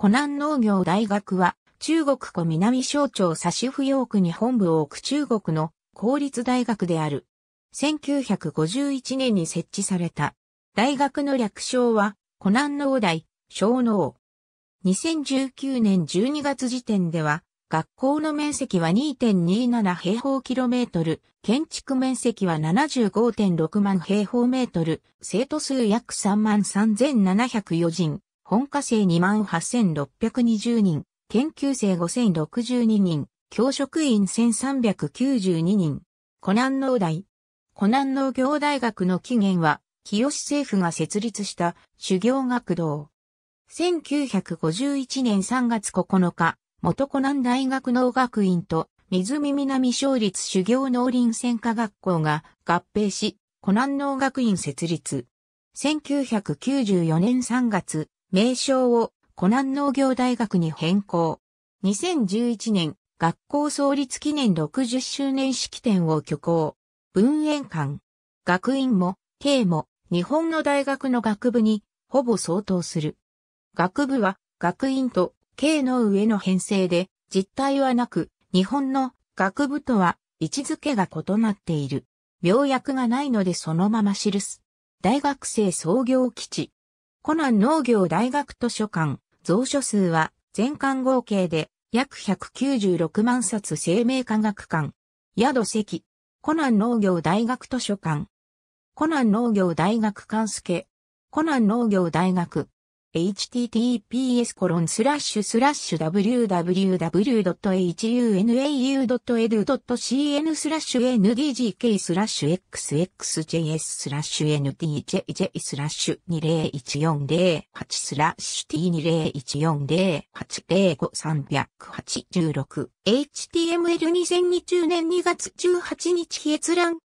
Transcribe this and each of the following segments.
湖南農業大学は、中国湖南省庁差し扶養区に本部を置く中国の公立大学である。1951年に設置された。大学の略称は、湖南農大、小農。2019年12月時点では、学校の面積は2.27平方キロメートル、建築面積は75.6万平方メートル、生徒数約3万3704人、本科生28,620人、研究生5,062人、教職員1,392人、湖南農大。湖南農業大学の起源は、清政府が設立した修行学堂。1951年3月9日、元湖南大学農学院と水見南省立修行農林専科学校が合併し、湖南農学院設立。1994年3月、名称を湖南農業大学に変更。2011年、学校創立記念60周年式典を挙行。文苑館。学院も、系も、日本の大学の学部に、ほぼ相当する。学部は、学院と、系の上の編成で、実態はなく、日本の学部とは位置づけが異なっている。病薬がないのでそのまま記す。大学生創業基地。コナン農業大学図書館、蔵書数は全館合計で約196万冊生命科学館。宿席、コナン農業大学図書館。コナン農業大学館助、コナン農業大学。https www.hunau.edu.cn スラッシュ ndgk xxjs ndjj 2 0 1 4 0 8 T20140805386HTML2020 年2月18日閲覧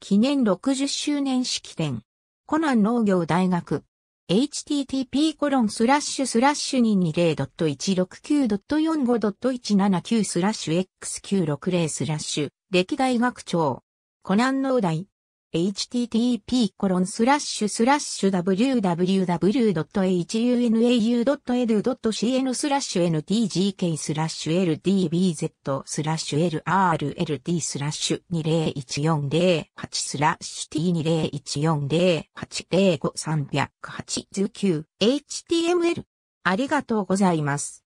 記念60周年式典コナン農業大学 http コロンスラッシュスラッシュ220.169.45.179スラッシュ x 9 6 0スラッシュ歴代学長コナン農大 http://www.hunau.edu.cn コロンススララッッシシュュスラッシュ ntgk スラッシュ ldbz スラッシュ l r l d スラッシュ201408スラッシュ t201408053819html ありがとうございます。